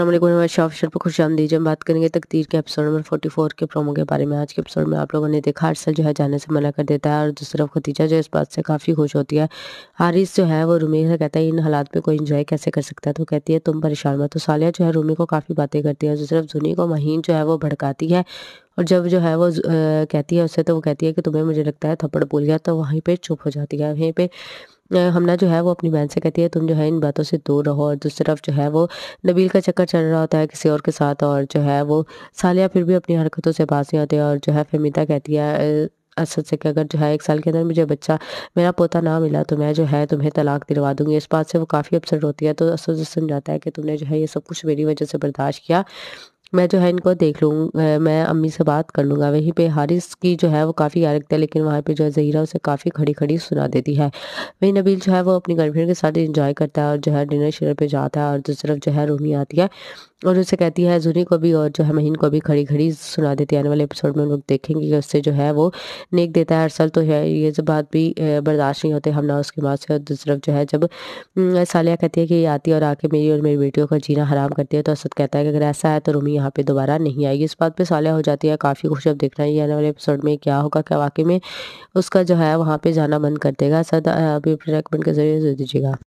असलम शाफर पर खुश आमदीज हम बात करेंगे तकदीर के एपिसोड नंबर 44 के प्रोमो के बारे में आज के एपिसोड में आप लोगों ने देखा अरसल जो है जाने से मना कर देता है और दूसरी तरफ खतीजा जो इस बात से काफ़ी खुश होती है हारिस जो है वो रूमी से कहता है इन हालात में कोई इंजॉय कैसे कर सकता है तो कहती है तुम परेशान मत तो सालिया जो है रूमी को काफ़ी बातें करती है दूसरी तरफ जुनी को महीन जो है वो भड़काती है और जब जो है वो कहती है उससे तो वो कहती है कि तुम्हें मुझे लगता है थप्पड़ भूल गया तो वहीं पर चुप हो जाती है वहीं पर हमना जो है वो अपनी बहन से कहती है तुम जो है इन बातों से दूर रहो और दूसरी तरफ जो है वो नबील का चक्कर चल रहा होता है किसी और के साथ और जो है वो सालिया फिर भी अपनी हरकतों से पास नहीं होती और जो है फमीता कहती है असद से कि अगर जो है एक साल के अंदर मुझे बच्चा मेरा पोता ना मिला तो मैं जो है तुम्हें तलाक दिलवा दूंगी इस बात से वो काफ़ी अपसेट होती है तो असद समझाता है कि तुमने जो है ये सब कुछ मेरी वजह से बर्दाश्त किया मैं जो है इनको देख लूँ मैं अम्मी से बात कर लूँगा वहीं पे हारिस की जो है वो काफ़ी रखता है लेकिन वहाँ पे जो है जहीरा उसे काफ़ी खड़ी खड़ी सुना देती है वहीं नबील जो है वो अपनी गर्लफ्रेंड के साथ इंजॉय करता है और जो है डिनर शिनर पे जाता है और दूसरी तरफ जो है रूमी आती है और उसे कहती है जूनी को भी और जो है महीन को भी खड़ी खड़ी सुना देती है आने वाले एपिसोड में हम लोग देखेंगे कि उससे जो है वो नेक देता है हर साल तो है ये सब बात भी बर्दाश्त नहीं होते हम ना उसकी माँ से और दूसरी तरफ जो है जब सालिया कहती है कि ये आती है और आके मेरी और मेरी बेटियों का जीना हराम करती है तो असद कहता है कि अगर ऐसा है तो रूमी कमी यहाँ पे दोबारा नहीं आएगी इस बात पे सालिया हो जाती है काफ़ी खुश अब देखना है आने वाले एपिसोड में क्या होगा क्या वाकई में उसका जो है वहाँ पे जाना मन कर देगा सर अभी अपने रेकमेंड के जरिए दीजिएगा